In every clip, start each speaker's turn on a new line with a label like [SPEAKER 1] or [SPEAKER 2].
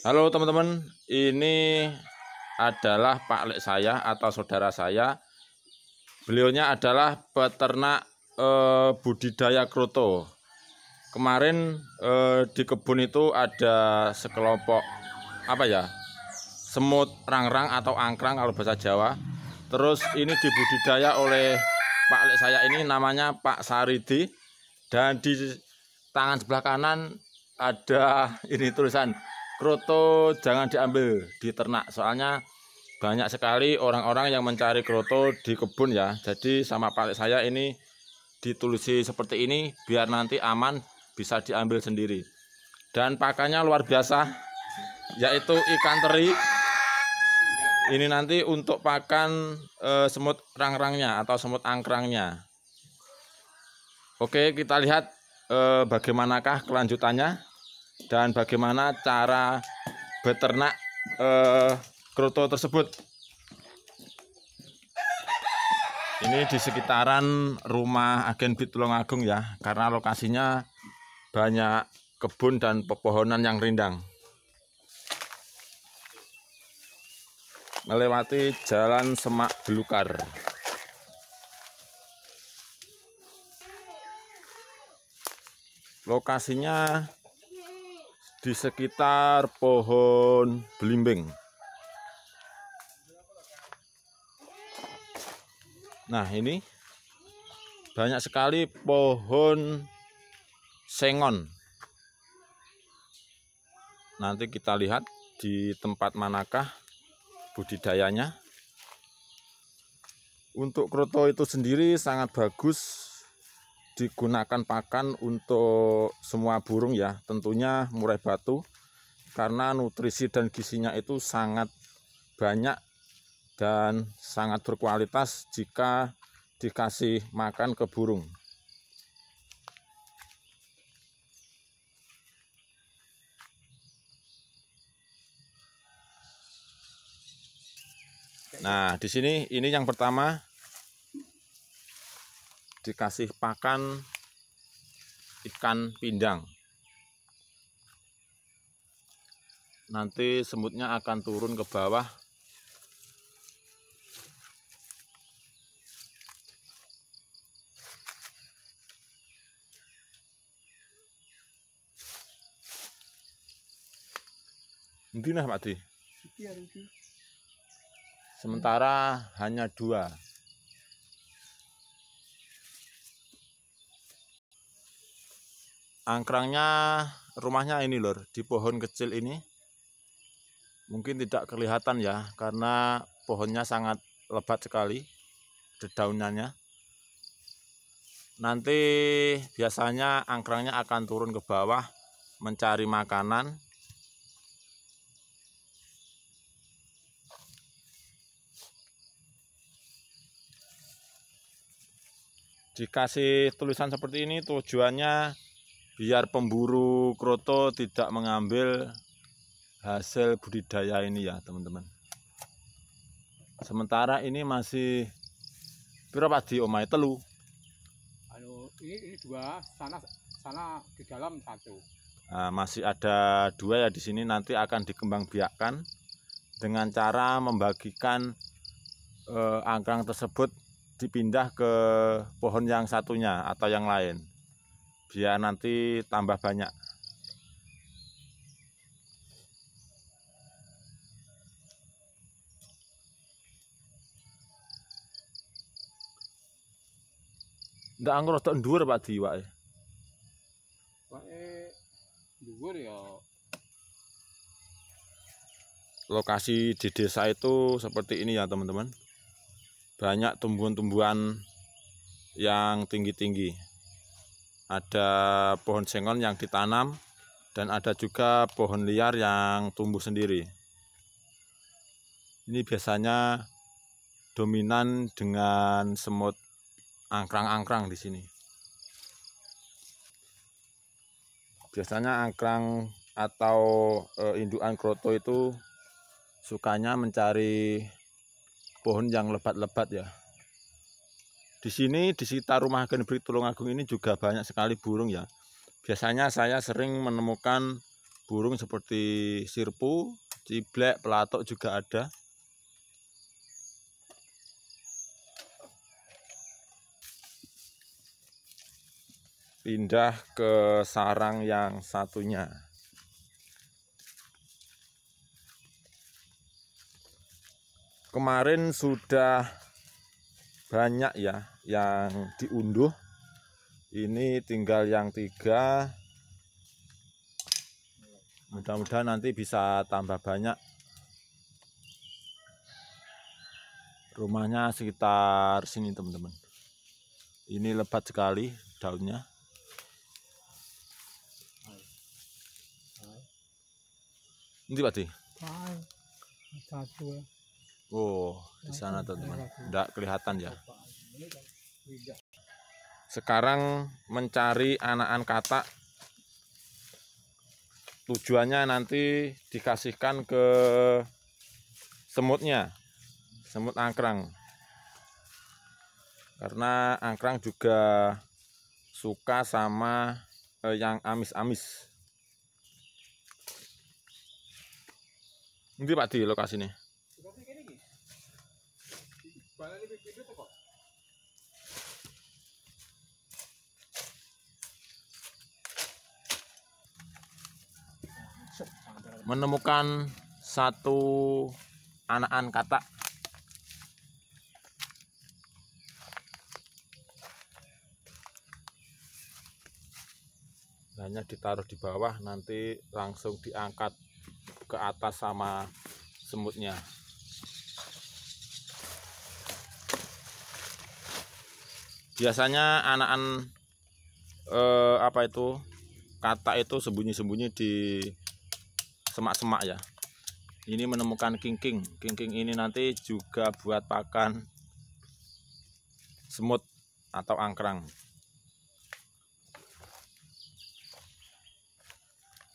[SPEAKER 1] Halo teman-teman, ini adalah Pak Lek saya atau saudara saya. Beliaunya adalah peternak e, budidaya kroto. Kemarin e, di kebun itu ada sekelompok apa ya? semut rang-rang atau angkrang kalau bahasa Jawa. Terus ini dibudidaya oleh Pak Lek saya ini namanya Pak Saridi dan di tangan sebelah kanan ada ini tulisan kroto jangan diambil di ternak soalnya banyak sekali orang-orang yang mencari kroto di kebun ya jadi sama palik saya ini ditulisi seperti ini biar nanti aman bisa diambil sendiri dan pakannya luar biasa yaitu ikan teri ini nanti untuk pakan e, semut rangnya atau semut angkrangnya oke kita lihat e, bagaimanakah kelanjutannya dan bagaimana cara beternak eh, kroto tersebut. Ini di sekitaran rumah agen Bit agung ya, karena lokasinya banyak kebun dan pepohonan yang rindang. Melewati jalan Semak Belukar. Lokasinya di sekitar pohon belimbing. Nah, ini banyak sekali pohon sengon. Nanti kita lihat di tempat manakah budidayanya. Untuk kroto itu sendiri sangat bagus digunakan pakan untuk semua burung ya tentunya murai batu karena nutrisi dan gizinya itu sangat banyak dan sangat berkualitas jika dikasih makan ke burung Nah, di sini ini yang pertama dikasih pakan ikan pindang nanti semutnya akan turun ke bawah Nanti nah Pak Di. Sementara hanya dua angkrangnya rumahnya ini lor di pohon kecil ini mungkin tidak kelihatan ya karena pohonnya sangat lebat sekali dedaunannya nanti biasanya angkrangnya akan turun ke bawah mencari makanan dikasih tulisan seperti ini tujuannya biar pemburu kroto tidak mengambil hasil budidaya ini ya teman-teman sementara ini masih berapa di omai telu Halo, anu, ini, ini dua sana sana di dalam satu nah, masih ada dua ya di sini nanti akan dikembangbiakkan dengan cara membagikan eh, angkang tersebut dipindah ke pohon yang satunya atau yang lain biar nanti tambah banyak Ndak anggur atau endur Pak Di Pak Wake endur ya. Lokasi di desa itu seperti ini ya, teman-teman. Banyak tumbuhan-tumbuhan yang tinggi-tinggi ada pohon sengon yang ditanam dan ada juga pohon liar yang tumbuh sendiri. Ini biasanya dominan dengan semut angkrang-angkrang di sini. Biasanya angkrang atau e, indukan kroto itu sukanya mencari pohon yang lebat-lebat ya. Di sini di sekitar rumah Genbrik Tulungagung ini juga banyak sekali burung ya. Biasanya saya sering menemukan burung seperti sirpu, ciblek, pelatok juga ada. pindah ke sarang yang satunya. Kemarin sudah banyak ya yang diunduh ini tinggal yang tiga mudah-mudahan nanti bisa tambah banyak rumahnya sekitar sini teman-teman ini lebat sekali daunnya nanti Pak Oh, di sana teman-teman. Tidak kelihatan ya. Sekarang mencari anaan katak. Tujuannya nanti dikasihkan ke semutnya, semut angkrang. Karena angkrang juga suka sama eh, yang amis-amis. Nanti Pak di lokasi ini. Lokasi menemukan satu anakan kata hanya ditaruh di bawah nanti langsung diangkat ke atas sama semutnya biasanya anakan eh, apa itu kata itu sembunyi-sembunyi di semak-semak ya ini menemukan kingking kingking ini nanti juga buat pakan semut atau angkrang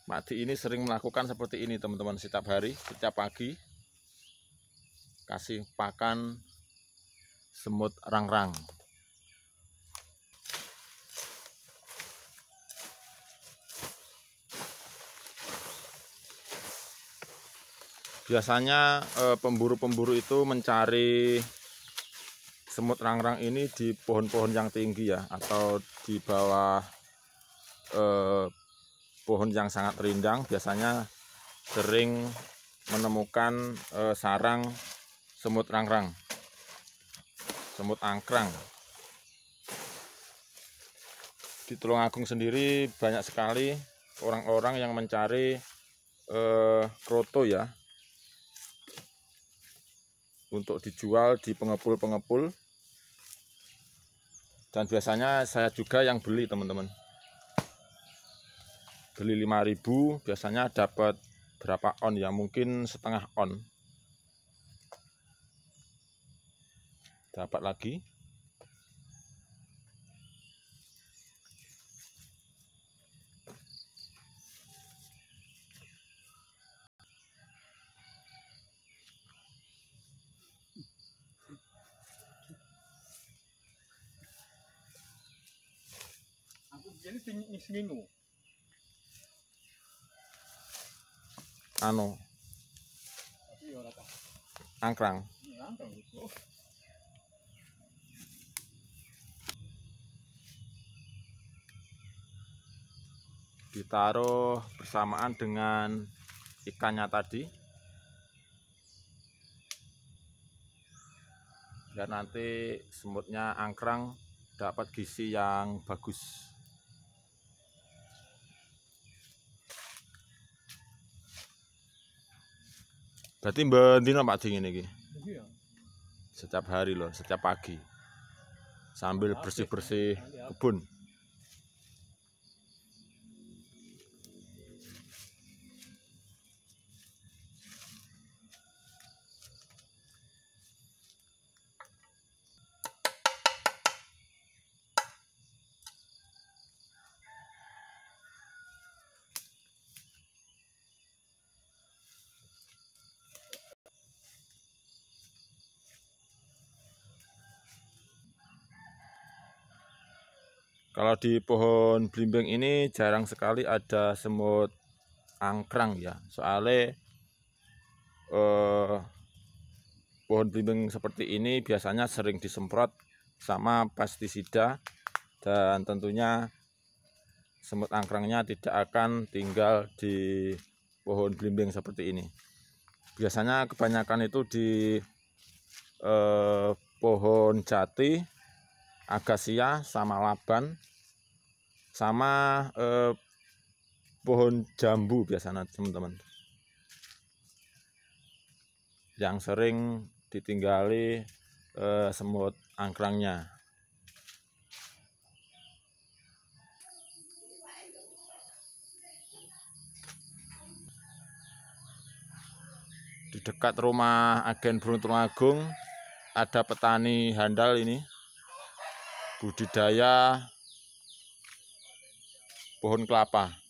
[SPEAKER 1] Mati ini sering melakukan seperti ini teman-teman setiap hari, setiap pagi kasih pakan semut rang -rang. biasanya eh, pemburu-pemburu itu mencari semut rangrang ini di pohon-pohon yang tinggi ya atau di bawah eh, pohon yang sangat rindang biasanya sering menemukan eh, sarang semut rangrang semut angkrang di Tulungagung sendiri banyak sekali orang-orang yang mencari eh, kroto ya untuk dijual di pengepul-pengepul dan biasanya saya juga yang beli teman-teman beli 5000 biasanya dapat berapa on ya mungkin setengah on dapat lagi Anu. Ya Ini Anu. Angkrang. Angkrang. Oh. ditaruh bersamaan dengan ikannya tadi dan nanti semutnya angkrang dapat gizi yang bagus Berarti bendino Pak dingin iki. Setiap hari loh, setiap pagi. Sambil bersih-bersih kebun. Kalau di pohon belimbing ini jarang sekali ada semut angkrang ya. Soalnya eh, pohon belimbing seperti ini biasanya sering disemprot sama pestisida dan tentunya semut angkrangnya tidak akan tinggal di pohon belimbing seperti ini. Biasanya kebanyakan itu di eh, pohon jati Agasia sama laban sama eh, pohon jambu biasanya teman-teman yang sering ditinggali eh, semut angkrangnya di dekat rumah agen Bruntung Agung ada petani handal ini budidaya pohon kelapa